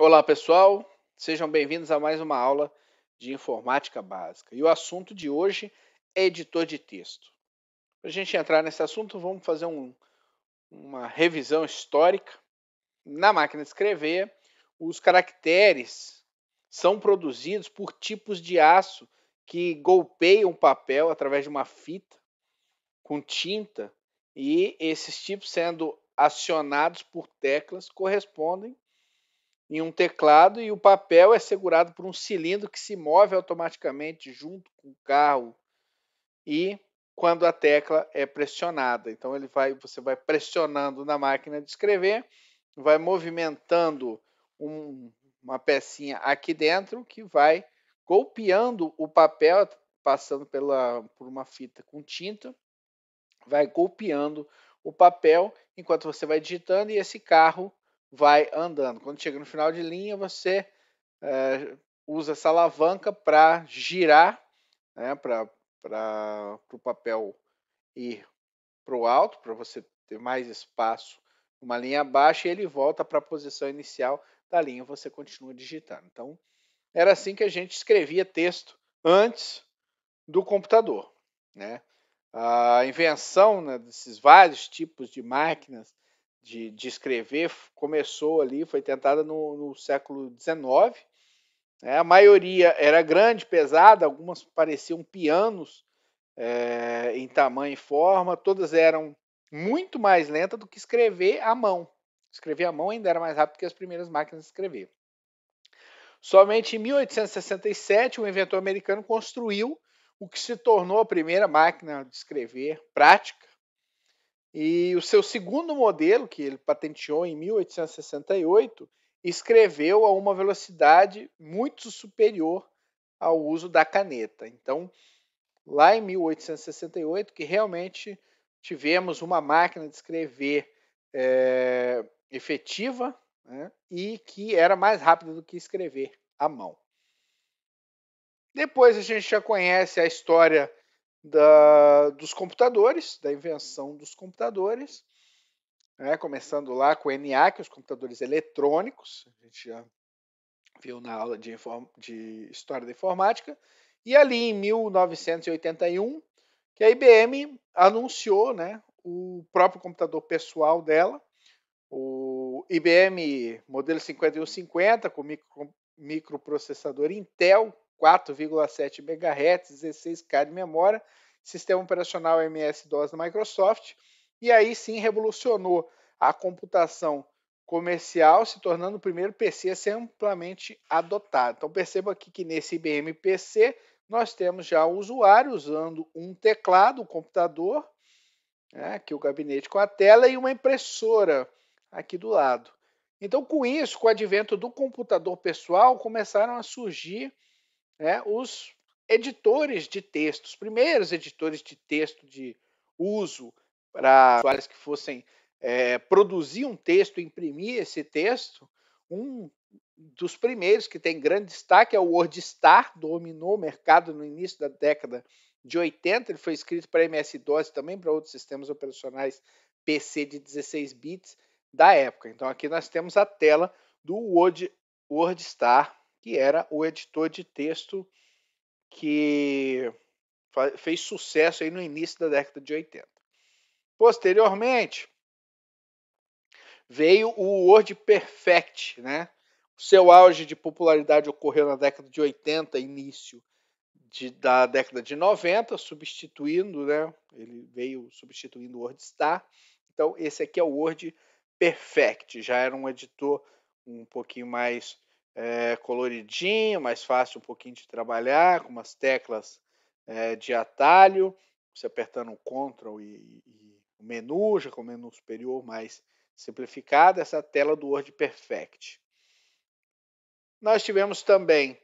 Olá, pessoal. Sejam bem-vindos a mais uma aula de informática básica. E o assunto de hoje é editor de texto. Para a gente entrar nesse assunto, vamos fazer um, uma revisão histórica. Na máquina de escrever, os caracteres são produzidos por tipos de aço que golpeiam o papel através de uma fita com tinta e esses tipos sendo acionados por teclas correspondem em um teclado e o papel é segurado por um cilindro que se move automaticamente junto com o carro e quando a tecla é pressionada. Então ele vai, você vai pressionando na máquina de escrever, vai movimentando um, uma pecinha aqui dentro que vai golpeando o papel passando pela por uma fita com tinta, vai golpeando o papel enquanto você vai digitando e esse carro vai andando. Quando chega no final de linha, você é, usa essa alavanca para girar, né, para o papel ir para o alto, para você ter mais espaço uma linha baixa e ele volta para a posição inicial da linha, você continua digitando. Então, era assim que a gente escrevia texto antes do computador. Né? A invenção né, desses vários tipos de máquinas de, de escrever começou ali, foi tentada no, no século XIX. Né? A maioria era grande, pesada, algumas pareciam pianos é, em tamanho e forma, todas eram muito mais lentas do que escrever à mão. Escrever à mão ainda era mais rápido que as primeiras máquinas de escrever. Somente em 1867, um inventor americano construiu o que se tornou a primeira máquina de escrever prática, e o seu segundo modelo, que ele patenteou em 1868, escreveu a uma velocidade muito superior ao uso da caneta. Então, lá em 1868, que realmente tivemos uma máquina de escrever é, efetiva né, e que era mais rápida do que escrever à mão. Depois a gente já conhece a história da, dos computadores, da invenção dos computadores, né? começando lá com o ENIAC, é os computadores eletrônicos, a gente já viu na aula de, de História da Informática, e ali em 1981, que a IBM anunciou né, o próprio computador pessoal dela, o IBM modelo 5150 com micro, microprocessador Intel 4,7 MHz, 16K de memória, sistema operacional MS-DOS da Microsoft, e aí sim revolucionou a computação comercial, se tornando o primeiro PC a ser amplamente adotado. Então perceba aqui que nesse IBM PC nós temos já o usuário usando um teclado, um computador, né, aqui o gabinete com a tela e uma impressora aqui do lado. Então com isso, com o advento do computador pessoal, começaram a surgir né, os editores de textos, primeiros editores de texto de uso para usuários que fossem é, produzir um texto, imprimir esse texto, um dos primeiros que tem grande destaque é o WordStar, dominou o mercado no início da década de 80, ele foi escrito para MS-DOS e também para outros sistemas operacionais PC de 16 bits da época. Então aqui nós temos a tela do Word, WordStar que era o editor de texto que fez sucesso aí no início da década de 80. Posteriormente, veio o Word Perfect, né? seu auge de popularidade ocorreu na década de 80, início de, da década de 90, substituindo, né? Ele veio substituindo o WordStar. Então, esse aqui é o Word Perfect, já era um editor um pouquinho mais é, coloridinho, mais fácil um pouquinho de trabalhar, com umas teclas é, de atalho, você apertando o Ctrl e, e o menu, já com o menu superior mais simplificado, essa tela do Word Perfect. Nós tivemos também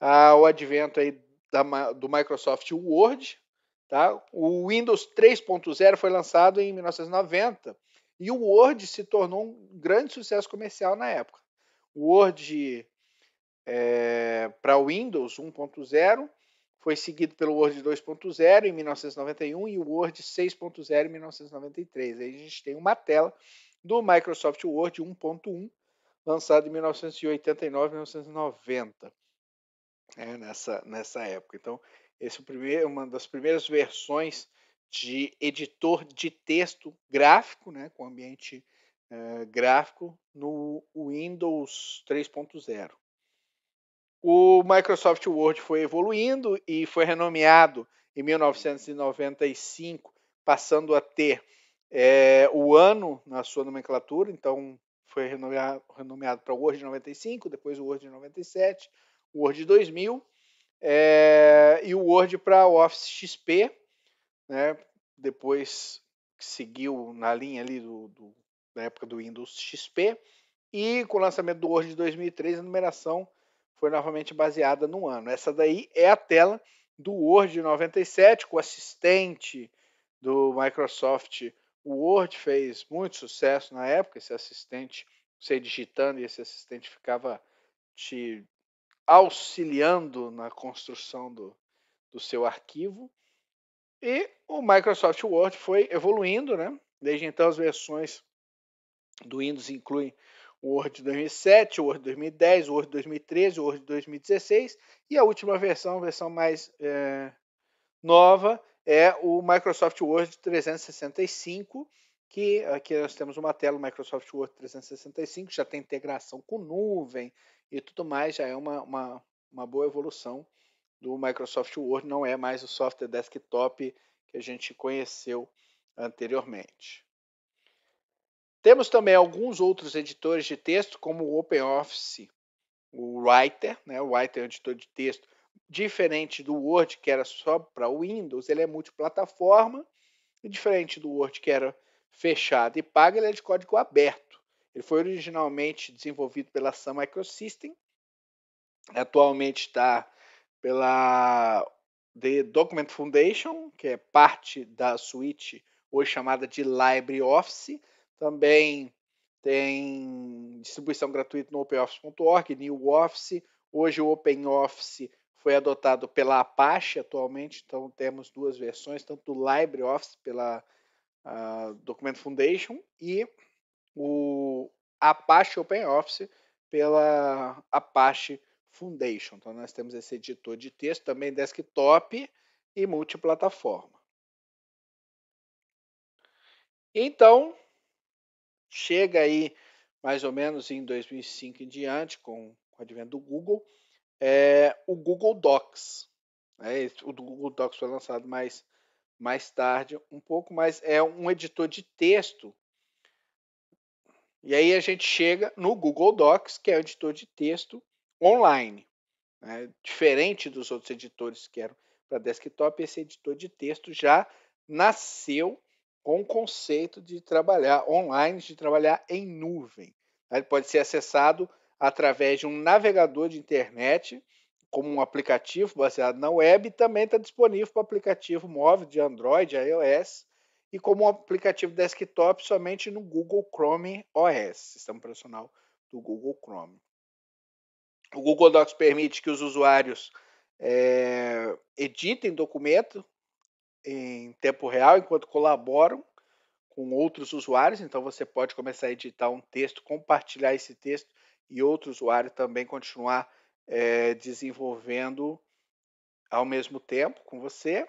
ah, o advento aí da, do Microsoft Word. Tá? O Windows 3.0 foi lançado em 1990 e o Word se tornou um grande sucesso comercial na época. Word é, eh, para Windows 1.0, foi seguido pelo Word 2.0 em 1991 e o Word 6.0 em 1993. Aí a gente tem uma tela do Microsoft Word 1.1, lançado em 1989 1990, é, nessa, nessa época. Então, esse é o primeiro, uma das primeiras versões de editor de texto gráfico, né, com ambiente eh, gráfico no Windows 3.0. O Microsoft Word foi evoluindo e foi renomeado em 1995, passando a ter é, o ano na sua nomenclatura, então foi renomeado, renomeado para o Word 95, depois o Word 97, o Word 2000 é, eh, e o Word para Office XP, né, depois seguiu na linha ali do, do na época do Windows XP. E com o lançamento do Word de 2003, a numeração foi novamente baseada no ano. Essa daí é a tela do Word de 97, com o assistente do Microsoft. O Word fez muito sucesso na época, esse assistente, você digitando e esse assistente ficava te auxiliando na construção do, do seu arquivo. E o Microsoft Word foi evoluindo, né? Desde então as versões do Windows incluem o Word 2007, o Word 2010, o Word 2013, o Word 2016 e a última versão, a versão mais é, nova, é o Microsoft Word 365, que aqui nós temos uma tela Microsoft Word 365, já tem integração com nuvem e tudo mais, já é uma, uma, uma boa evolução do Microsoft Word, não é mais o software desktop que a gente conheceu anteriormente. Temos também alguns outros editores de texto, como o OpenOffice, o Writer, né? o Writer é um editor de texto diferente do Word, que era só para Windows, ele é multiplataforma, e diferente do Word, que era fechado e pago, ele é de código aberto. Ele foi originalmente desenvolvido pela Sun Microsystem, atualmente está pela The Document Foundation, que é parte da suite hoje chamada de LibreOffice, também tem distribuição gratuita no openoffice.org, New Office. Hoje o OpenOffice foi adotado pela Apache atualmente, então temos duas versões, tanto o LibreOffice pela uh, ah, Document Foundation e o Apache OpenOffice pela Apache Foundation. Então nós temos esse editor de texto, também desktop e multiplataforma. Então, chega aí mais ou menos em 2005 em diante, com, o advento do Google, é, o Google Docs. Né, o Google Docs foi lançado mais, mais tarde, um pouco, mas é um editor de texto. E aí a gente chega no Google Docs, que é o editor de texto online. Né? Diferente dos outros editores que eram para desktop, esse editor de texto já nasceu com o conceito de trabalhar online, de trabalhar em nuvem. Né? Ele pode ser acessado através de um navegador de internet, como um aplicativo baseado na web, e também está disponível para aplicativo móvel de Android, iOS, e como um aplicativo desktop somente no Google Chrome OS, sistema operacional do Google Chrome. O Google Docs permite que os usuários é, editem documento em tempo real enquanto colaboram com outros usuários. Então você pode começar a editar um texto, compartilhar esse texto e outro usuário também continuar é, desenvolvendo ao mesmo tempo com você.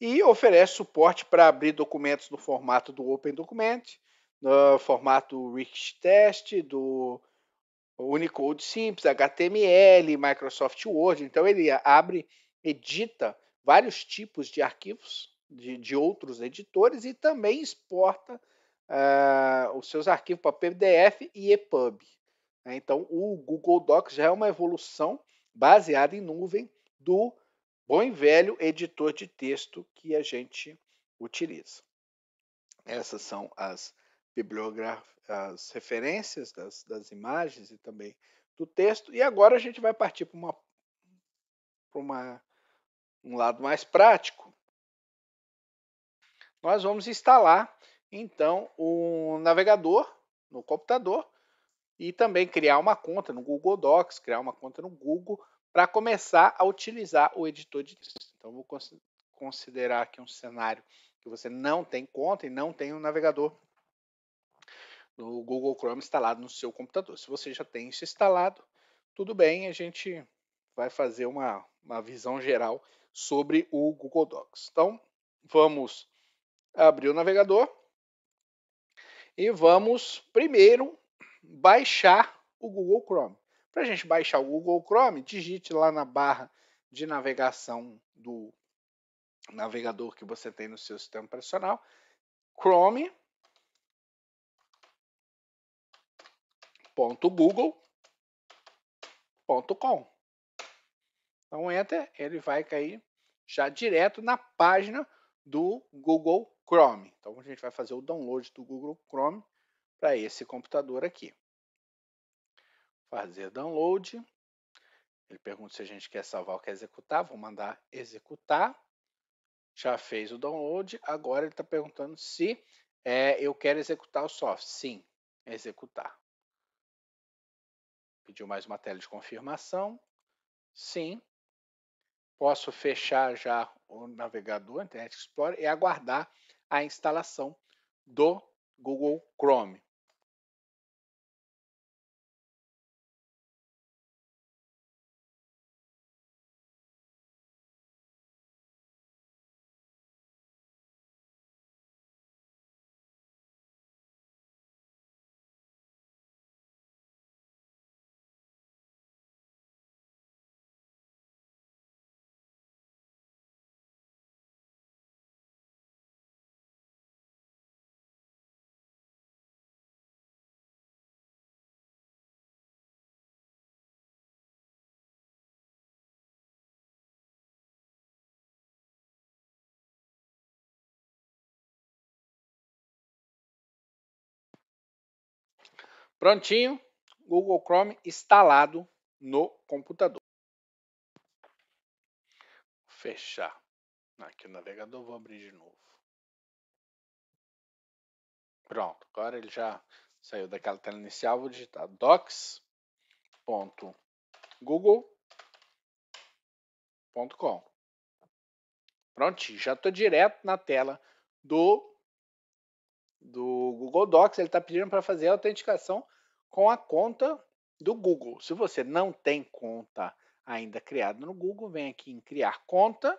E oferece suporte para abrir documentos no formato do Open Document, no formato Rich Test, do Unicode Simples, HTML, Microsoft Word. Então ele abre, edita vários tipos de arquivos de, de outros editores e também exporta uh, os seus arquivos para PDF e EPUB. Né? Então, o Google Docs já é uma evolução baseada em nuvem do bom e velho editor de texto que a gente utiliza. Essas são as as referências das, das imagens e também do texto. E agora a gente vai partir para uma, uma um lado mais prático, nós vamos instalar então o um navegador no computador e também criar uma conta no Google Docs, criar uma conta no Google para começar a utilizar o editor de texto. Então vou considerar aqui um cenário que você não tem conta e não tem um navegador do Google Chrome instalado no seu computador. Se você já tem isso instalado, tudo bem, a gente vai fazer uma, uma visão geral sobre o Google Docs. Então, vamos abrir o navegador e vamos primeiro baixar o Google Chrome. Para a gente baixar o Google Chrome, digite lá na barra de navegação do navegador que você tem no seu sistema operacional, chrome.google.com. Então, enter, ele vai cair já direto na página do Google Chrome. Então a gente vai fazer o download do Google Chrome para esse computador aqui. Fazer download. Ele pergunta se a gente quer salvar ou quer executar. Vou mandar executar. Já fez o download. Agora ele está perguntando se é, eu quero executar o software. Sim, executar. Pediu mais uma tela de confirmação. Sim, posso fechar já o navegador Internet Explorer e aguardar a instalação do Google Chrome. Prontinho, Google Chrome instalado no computador. Fechar. Aqui o navegador vou abrir de novo. Pronto, agora ele já saiu daquela tela inicial, vou digitar docs.google.com. Prontinho, já estou direto na tela do do Google Docs, ele está pedindo para fazer a autenticação com a conta do Google. Se você não tem conta ainda criada no Google, vem aqui em criar conta,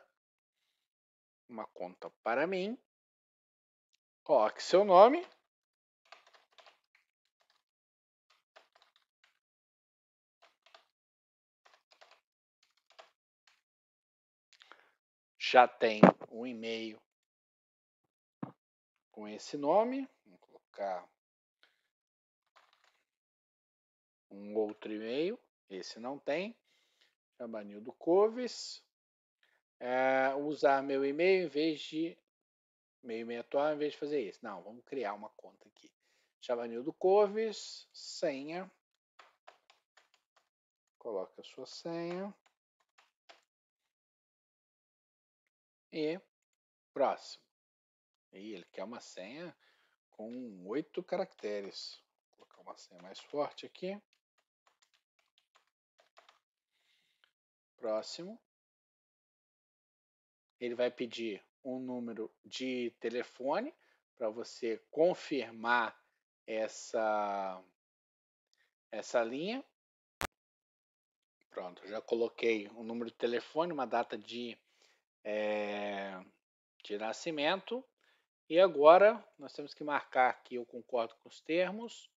uma conta para mim, coloque seu nome, já tem um e-mail com esse nome. Vamos colocar um outro e-mail. Esse não tem. Jabanildo Coves. É, usar meu e-mail em vez de meu e-mail atual em vez de fazer isso. Não, vamos criar uma conta aqui. Javanildo Coves, senha. Coloca a sua senha. E próximo. E ele quer uma senha com oito caracteres. Vou colocar uma senha mais forte aqui. Próximo. Ele vai pedir um número de telefone para você confirmar essa, essa linha. Pronto, já coloquei o um número de telefone, uma data de, é, de nascimento e agora nós temos que marcar que eu concordo com os termos,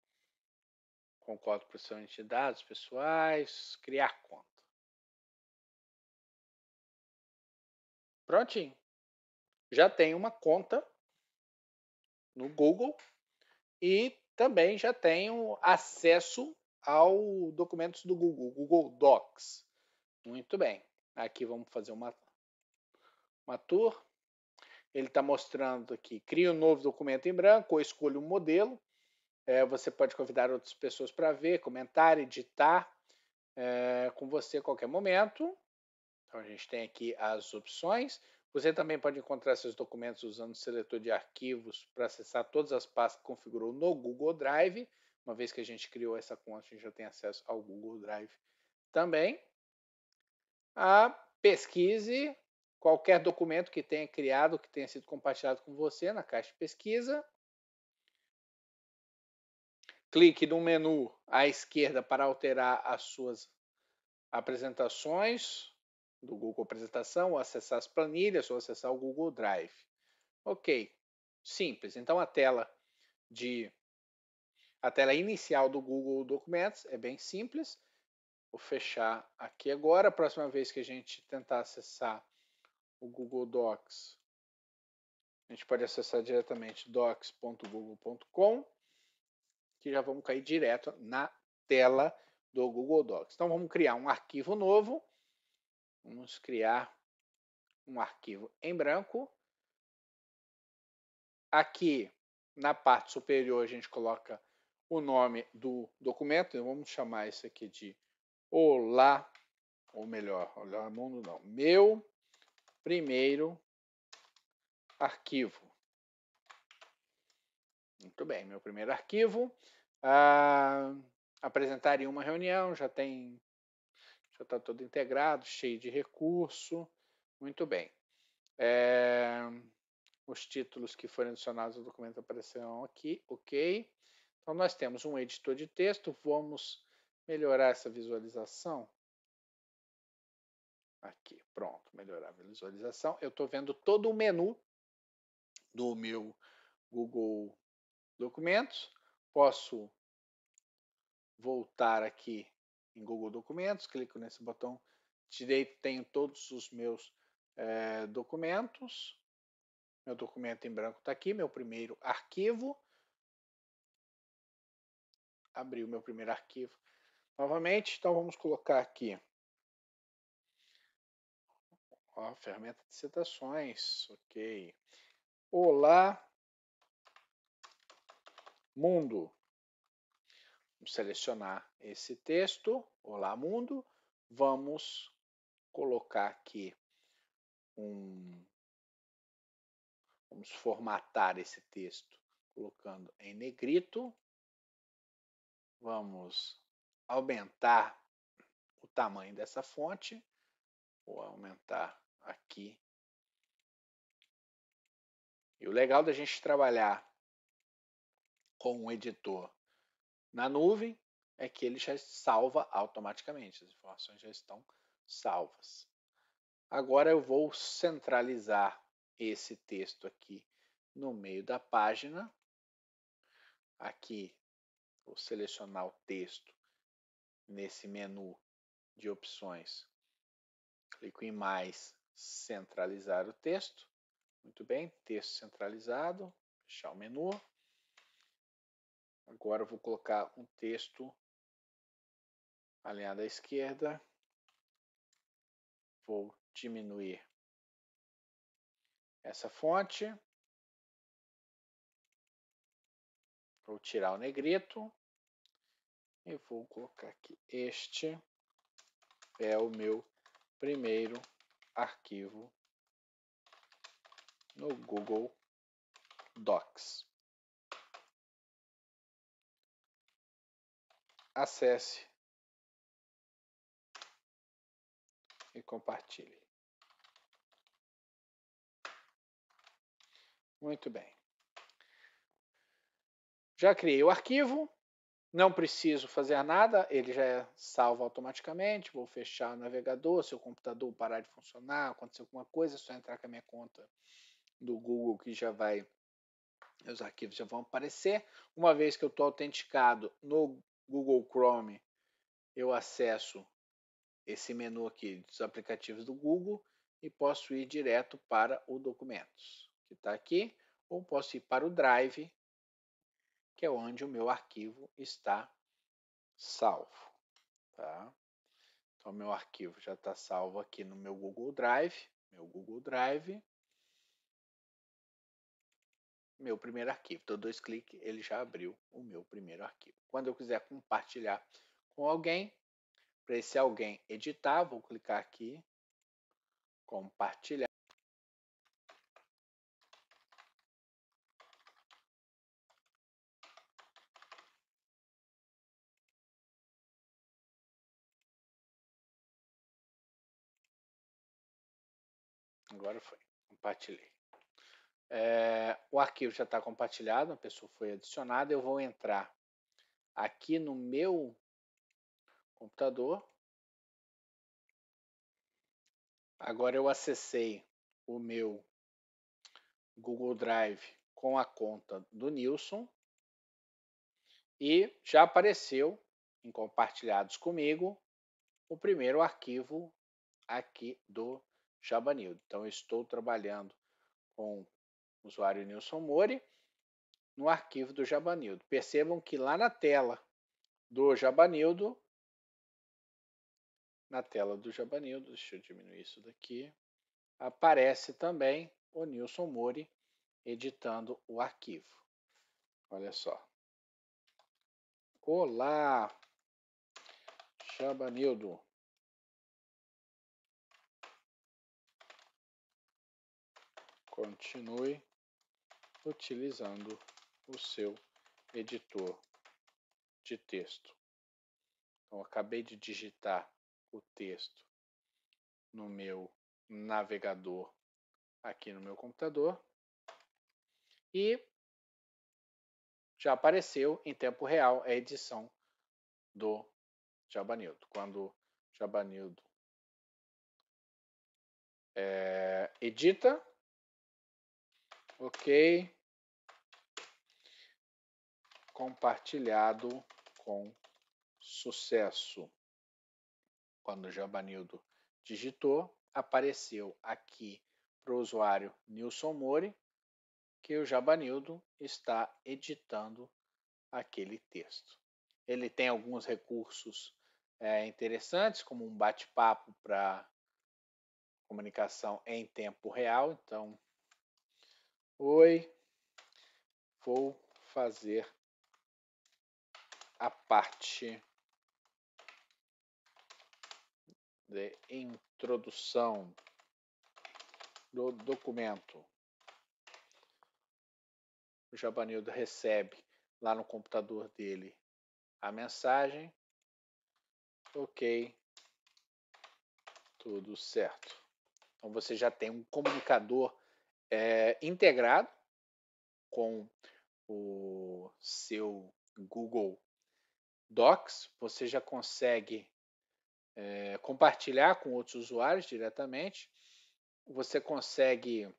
concordo com o processamento de dados pessoais, criar conta. Prontinho. Já tem uma conta no Google e também já tenho acesso ao documentos do Google, Google Docs. Muito bem. Aqui vamos fazer uma, uma tour. Ele está mostrando aqui, cria um novo documento em branco, ou escolha um modelo. É, você pode convidar outras pessoas para ver, comentar, editar é, com você a qualquer momento. Então a gente tem aqui as opções. Você também pode encontrar seus documentos usando o seletor de arquivos para acessar todas as pastas que configurou no Google Drive. Uma vez que a gente criou essa conta, a gente já tem acesso ao Google Drive também. A pesquise qualquer documento que tenha criado, que tenha sido compartilhado com você na caixa de pesquisa. Clique no menu à esquerda para alterar as suas apresentações do Google Apresentação, ou acessar as planilhas, ou acessar o Google Drive. Ok, simples. Então a tela de a tela inicial do Google Documentos é bem simples. Vou fechar aqui agora. A próxima vez que a gente tentar acessar o Google Docs, a gente pode acessar diretamente docs.google.com, que já vamos cair direto na tela do Google Docs. Então vamos criar um arquivo novo. Vamos criar um arquivo em branco. Aqui na parte superior a gente coloca o nome do documento. Então, vamos chamar isso aqui de Olá, ou melhor, Olá Mundo não, meu Primeiro, arquivo. Muito bem, meu primeiro arquivo. Ah, apresentar em uma reunião, já tem, já está todo integrado, cheio de recurso. Muito bem. É, os títulos que foram adicionados ao documento aparecerão aqui, ok. Então, nós temos um editor de texto, vamos melhorar essa visualização Aqui, pronto, melhorar a visualização. Eu estou vendo todo o menu do meu Google Documentos. Posso voltar aqui em Google Documentos, clico nesse botão direito, tenho todos os meus é, documentos. Meu documento em branco está aqui, meu primeiro arquivo. Abri o meu primeiro arquivo novamente. Então, vamos colocar aqui Ó, ferramenta de citações, ok. Olá, mundo. Vamos selecionar esse texto, Olá, mundo. Vamos colocar aqui um... Vamos formatar esse texto colocando em negrito. Vamos aumentar o tamanho dessa fonte. Vou aumentar aqui. E o legal da gente trabalhar com o um editor na nuvem é que ele já salva automaticamente, as informações já estão salvas. Agora eu vou centralizar esse texto aqui no meio da página. Aqui vou selecionar o texto nesse menu de opções Clico em mais, centralizar o texto. Muito bem, texto centralizado, fechar o menu. Agora eu vou colocar um texto alinhado à esquerda. Vou diminuir essa fonte. Vou tirar o negrito e vou colocar aqui este é o meu primeiro arquivo no Google Docs. Acesse e compartilhe. Muito bem. Já criei o arquivo. Não preciso fazer nada, ele já é salvo automaticamente. Vou fechar o navegador, se o computador parar de funcionar, acontecer alguma coisa, é só entrar com a minha conta do Google que já vai, os arquivos já vão aparecer. Uma vez que eu estou autenticado no Google Chrome, eu acesso esse menu aqui dos aplicativos do Google e posso ir direto para o Documentos, que está aqui, ou posso ir para o Drive, que é onde o meu arquivo está salvo. Tá? Então, meu arquivo já está salvo aqui no meu Google Drive. Meu Google Drive. Meu primeiro arquivo. Dou dois cliques, ele já abriu o meu primeiro arquivo. Quando eu quiser compartilhar com alguém, para esse alguém editar, vou clicar aqui, compartilhar. Agora foi. Compartilhei. É, o arquivo já está compartilhado, a pessoa foi adicionada. Eu vou entrar aqui no meu computador. Agora eu acessei o meu Google Drive com a conta do Nilson e já apareceu em compartilhados comigo o primeiro arquivo aqui do Jabanildo. Então, eu estou trabalhando com o usuário Nilson Mori no arquivo do Jabanildo. Percebam que lá na tela do Jabanildo, na tela do Jabanildo, deixa eu diminuir isso daqui, aparece também o Nilson Mori editando o arquivo. Olha só. Olá, Jabanildo. continue utilizando o seu editor de texto. Então, acabei de digitar o texto no meu navegador aqui no meu computador e já apareceu em tempo real a edição do Jabanildo. Quando Jabanildo é, edita, Ok. Compartilhado com sucesso. Quando o Jabanildo digitou, apareceu aqui para o usuário Nilson Mori que o Jabanildo está editando aquele texto. Ele tem alguns recursos é, interessantes, como um bate-papo para comunicação em tempo real, então Oi, vou fazer a parte de introdução do documento. O Jabanildo recebe lá no computador dele a mensagem. Ok, tudo certo. Então você já tem um comunicador é, integrado com o seu Google Docs, você já consegue é, compartilhar com outros usuários diretamente, você consegue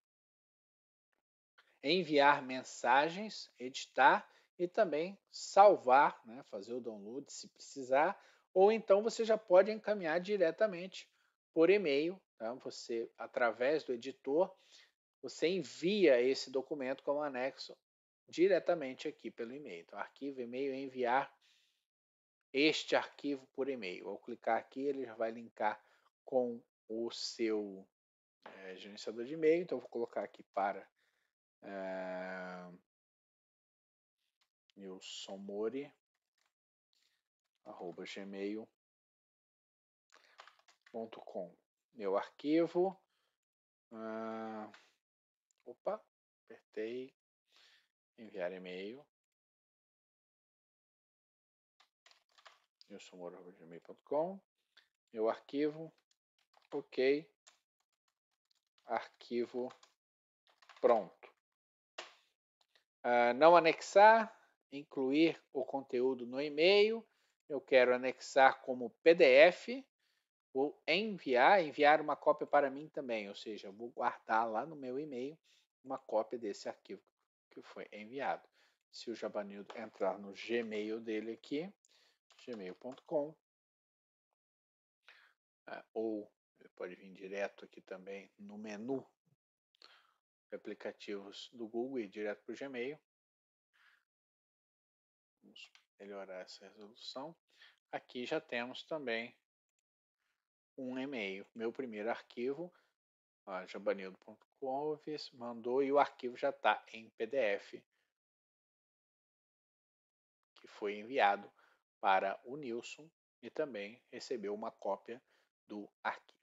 enviar mensagens, editar e também salvar, né, fazer o download se precisar, ou então você já pode encaminhar diretamente por e-mail, tá? você através do editor você envia esse documento como anexo diretamente aqui pelo e-mail. Então, arquivo e-mail é enviar este arquivo por e-mail. Ao clicar aqui, ele já vai linkar com o seu é, gerenciador de e-mail. Então, vou colocar aqui para é, eh, nilsonmori, meu arquivo. Ah, Opa, apertei enviar e-mail. Eu sou moro.gmail.com. Meu arquivo, ok. Arquivo pronto. Ah, não anexar, incluir o conteúdo no e-mail. Eu quero anexar como PDF Vou enviar, enviar uma cópia para mim também, ou seja, eu vou guardar lá no meu e-mail uma cópia desse arquivo que foi enviado. Se o Jabanildo entrar no Gmail dele aqui, gmail.com, é, ou ele pode vir direto aqui também no menu aplicativos do Google e direto para o Gmail. Vamos melhorar essa resolução. Aqui já temos também um e-mail. Meu primeiro arquivo, jabanildo.conves, mandou e o arquivo já está em PDF, que foi enviado para o Nilson e também recebeu uma cópia do arquivo.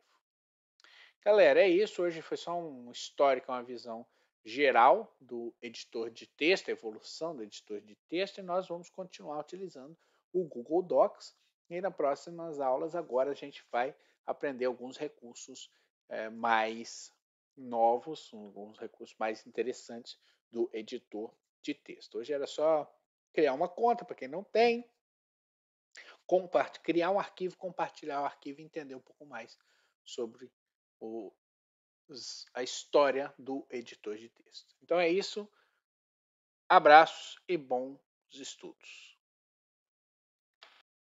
Galera, é isso. Hoje foi só um histórico, uma visão geral do editor de texto, a evolução do editor de texto, e nós vamos continuar utilizando o Google Docs. E nas próximas aulas, agora a gente vai aprender alguns recursos é, mais novos, alguns recursos mais interessantes do editor de texto. Hoje era só criar uma conta para quem não tem, criar um arquivo, compartilhar o arquivo e entender um pouco mais sobre o, a história do editor de texto. Então é isso. Abraços e bons estudos.